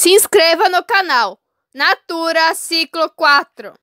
Se inscreva no canal Natura Ciclo 4.